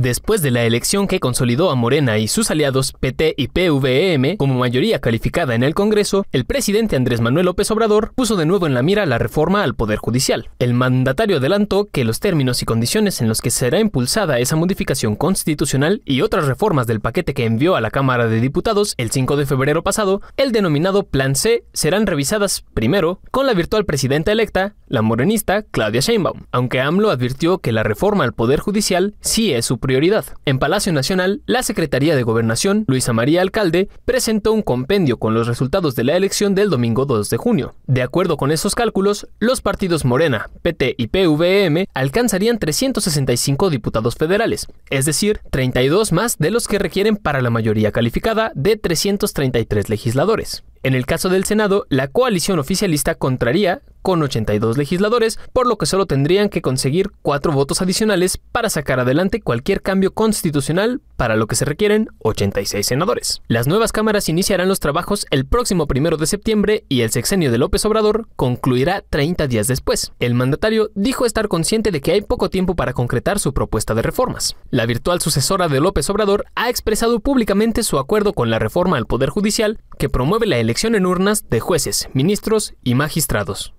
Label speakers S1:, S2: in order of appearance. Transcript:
S1: Después de la elección que consolidó a Morena y sus aliados PT y PVM como mayoría calificada en el Congreso, el presidente Andrés Manuel López Obrador puso de nuevo en la mira la reforma al Poder Judicial. El mandatario adelantó que los términos y condiciones en los que será impulsada esa modificación constitucional y otras reformas del paquete que envió a la Cámara de Diputados el 5 de febrero pasado, el denominado Plan C, serán revisadas primero con la virtual presidenta electa, la morenista Claudia Sheinbaum, aunque AMLO advirtió que la reforma al Poder Judicial sí es su en Palacio Nacional, la Secretaría de Gobernación, Luisa María Alcalde, presentó un compendio con los resultados de la elección del domingo 2 de junio. De acuerdo con esos cálculos, los partidos Morena, PT y PVM alcanzarían 365 diputados federales, es decir, 32 más de los que requieren para la mayoría calificada de 333 legisladores. En el caso del Senado, la coalición oficialista contraría con 82 legisladores, por lo que solo tendrían que conseguir cuatro votos adicionales para sacar adelante cualquier cambio constitucional para lo que se requieren 86 senadores. Las nuevas cámaras iniciarán los trabajos el próximo primero de septiembre y el sexenio de López Obrador concluirá 30 días después. El mandatario dijo estar consciente de que hay poco tiempo para concretar su propuesta de reformas. La virtual sucesora de López Obrador ha expresado públicamente su acuerdo con la reforma al Poder Judicial que promueve la elección en urnas de jueces, ministros y magistrados.